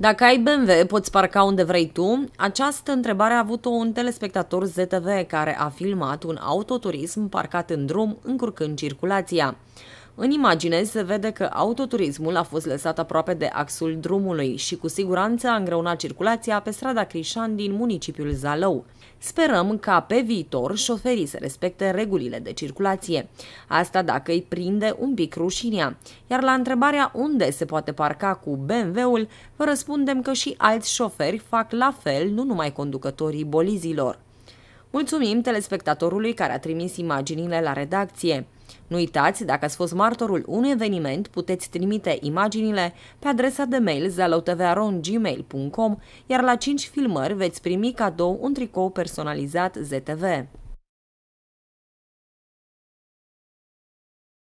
Dacă ai BMW, poți parca unde vrei tu? Această întrebare a avut-o un telespectator ZTV care a filmat un autoturism parcat în drum, încurcând circulația. În imagine se vede că autoturismul a fost lăsat aproape de axul drumului și cu siguranță a îngreunat circulația pe strada Crișan din municipiul Zalău. Sperăm ca pe viitor șoferii să respecte regulile de circulație. Asta dacă îi prinde un pic rușinea. Iar la întrebarea unde se poate parca cu BMW-ul, vă răspundem că și alți șoferi fac la fel, nu numai conducătorii bolizilor. Mulțumim telespectatorului care a trimis imaginile la redacție. Nu uitați, dacă ați fost martorul unui eveniment, puteți trimite imaginile pe adresa de mail zalotvaron.gmail.com, iar la 5 filmări veți primi cadou un tricou personalizat ZTV.